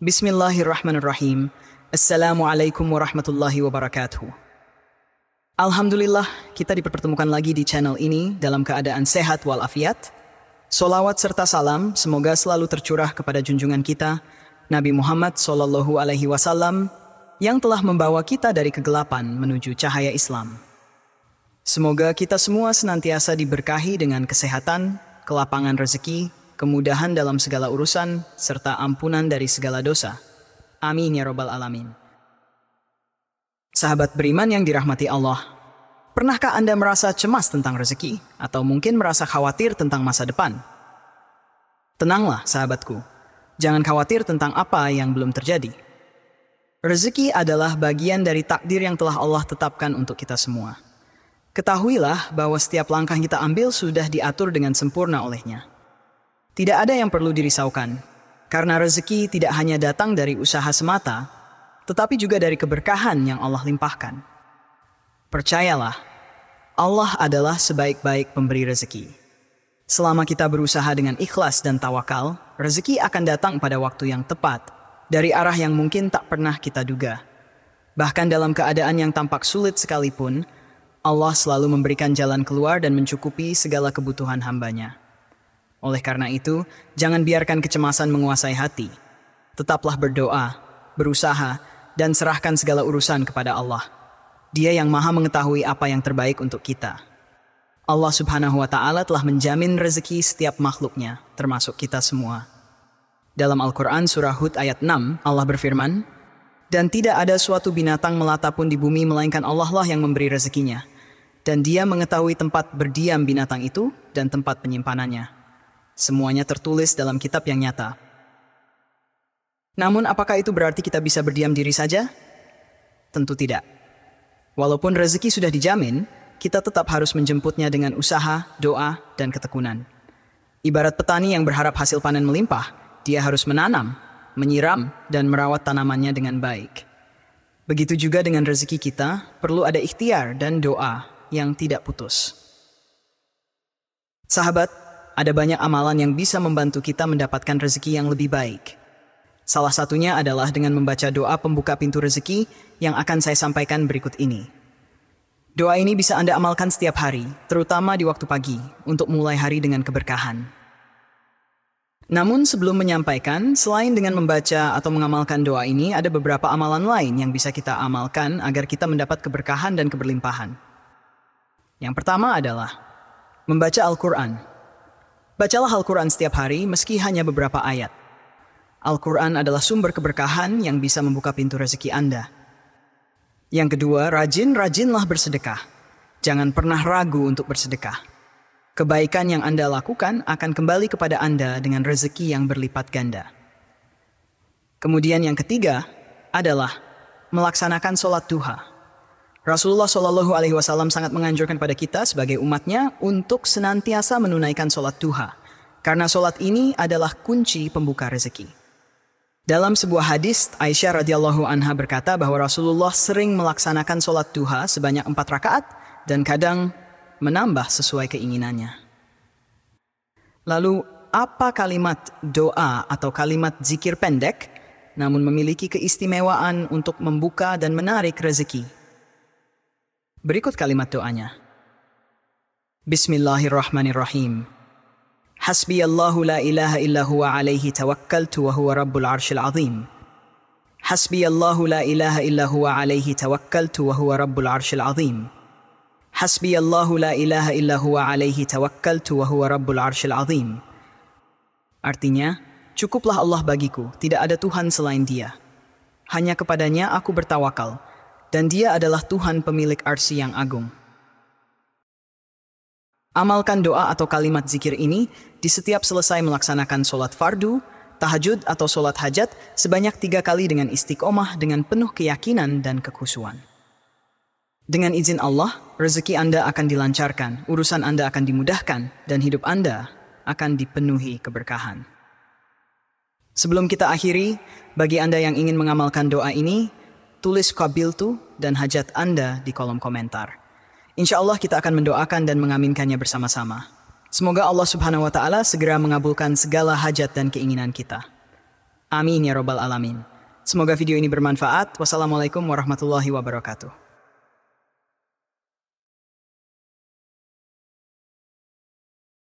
Bismillahirrahmanirrahim. Assalamualaikum warahmatullahi wabarakatuh. Alhamdulillah, kita dipertemukan lagi di channel ini dalam keadaan sehat walafiat. Solawat serta salam semoga selalu tercurah kepada junjungan kita, Nabi Muhammad SAW Alaihi Wasallam, yang telah membawa kita dari kegelapan menuju cahaya Islam. Semoga kita semua senantiasa diberkahi dengan kesehatan, kelapangan rezeki, kemudahan dalam segala urusan, serta ampunan dari segala dosa. Amin ya Robbal 'Alamin. Sahabat beriman yang dirahmati Allah, pernahkah Anda merasa cemas tentang rezeki, atau mungkin merasa khawatir tentang masa depan? Tenanglah, sahabatku, jangan khawatir tentang apa yang belum terjadi. Rezeki adalah bagian dari takdir yang telah Allah tetapkan untuk kita semua. Ketahuilah bahwa setiap langkah kita ambil sudah diatur dengan sempurna olehnya. Tidak ada yang perlu dirisaukan, karena rezeki tidak hanya datang dari usaha semata, tetapi juga dari keberkahan yang Allah limpahkan. Percayalah, Allah adalah sebaik-baik pemberi rezeki. Selama kita berusaha dengan ikhlas dan tawakal, rezeki akan datang pada waktu yang tepat, dari arah yang mungkin tak pernah kita duga. Bahkan dalam keadaan yang tampak sulit sekalipun, Allah selalu memberikan jalan keluar dan mencukupi segala kebutuhan hambanya. Oleh karena itu, jangan biarkan kecemasan menguasai hati. Tetaplah berdoa, berusaha, dan serahkan segala urusan kepada Allah. Dia yang maha mengetahui apa yang terbaik untuk kita. Allah subhanahu wa ta'ala telah menjamin rezeki setiap makhluknya, termasuk kita semua. Dalam Al-Quran surah Hud ayat 6, Allah berfirman, Dan tidak ada suatu binatang melata pun di bumi melainkan Allah lah yang memberi rezekinya. Dan dia mengetahui tempat berdiam binatang itu dan tempat penyimpanannya. Semuanya tertulis dalam kitab yang nyata. Namun apakah itu berarti kita bisa berdiam diri saja? Tentu tidak. Walaupun rezeki sudah dijamin, kita tetap harus menjemputnya dengan usaha, doa, dan ketekunan. Ibarat petani yang berharap hasil panen melimpah, dia harus menanam, menyiram, dan merawat tanamannya dengan baik. Begitu juga dengan rezeki kita, perlu ada ikhtiar dan doa yang tidak putus. Sahabat, ada banyak amalan yang bisa membantu kita mendapatkan rezeki yang lebih baik. Salah satunya adalah dengan membaca doa pembuka pintu rezeki yang akan saya sampaikan berikut ini. Doa ini bisa Anda amalkan setiap hari, terutama di waktu pagi, untuk mulai hari dengan keberkahan. Namun sebelum menyampaikan, selain dengan membaca atau mengamalkan doa ini, ada beberapa amalan lain yang bisa kita amalkan agar kita mendapat keberkahan dan keberlimpahan. Yang pertama adalah membaca Al-Quran. Bacalah Al-Quran setiap hari meski hanya beberapa ayat. Al-Quran adalah sumber keberkahan yang bisa membuka pintu rezeki Anda. Yang kedua, rajin-rajinlah bersedekah. Jangan pernah ragu untuk bersedekah. Kebaikan yang Anda lakukan akan kembali kepada Anda dengan rezeki yang berlipat ganda. Kemudian yang ketiga adalah melaksanakan sholat duha. Rasulullah Shallallahu Alaihi Wasallam sangat menganjurkan pada kita sebagai umatnya untuk senantiasa menunaikan sholat duha, karena sholat ini adalah kunci pembuka rezeki. Dalam sebuah hadis, Aisyah radhiyallahu anha berkata bahwa Rasulullah sering melaksanakan sholat duha sebanyak empat rakaat dan kadang menambah sesuai keinginannya. Lalu, apa kalimat doa atau kalimat zikir pendek namun memiliki keistimewaan untuk membuka dan menarik rezeki Berikut kalimat doanya. Bismillahirrahmanirrahim. Hasbi Allahu la ilaha illa huwa alaihi tawakkaltu wa huwa rabbul arshil azim. Hasbi Allahu la ilaha illa huwa alaihi tawakkaltu wa rabbul arshil azim. Hasbi Allahu la ilaha illa huwa alaihi tawakkaltu wa rabbul arshil azim. Artinya, cukuplah Allah bagiku, tidak ada Tuhan selain Dia. Hanya kepadanya aku bertawakal, dan dia adalah Tuhan pemilik arsi yang agung. Amalkan doa atau kalimat zikir ini di setiap selesai melaksanakan sholat fardu, tahajud atau sholat hajat sebanyak tiga kali dengan istiqomah dengan penuh keyakinan dan kekusuan. Dengan izin Allah, rezeki Anda akan dilancarkan, urusan Anda akan dimudahkan, dan hidup Anda akan dipenuhi keberkahan. Sebelum kita akhiri, bagi Anda yang ingin mengamalkan doa ini, Tulis kabiltu dan hajat Anda di kolom komentar. Insya Allah kita akan mendoakan dan mengaminkannya bersama-sama. Semoga Allah Subhanahu wa Ta'ala segera mengabulkan segala hajat dan keinginan kita. Amin ya Robbal 'Alamin. Semoga video ini bermanfaat. Wassalamualaikum warahmatullahi wabarakatuh.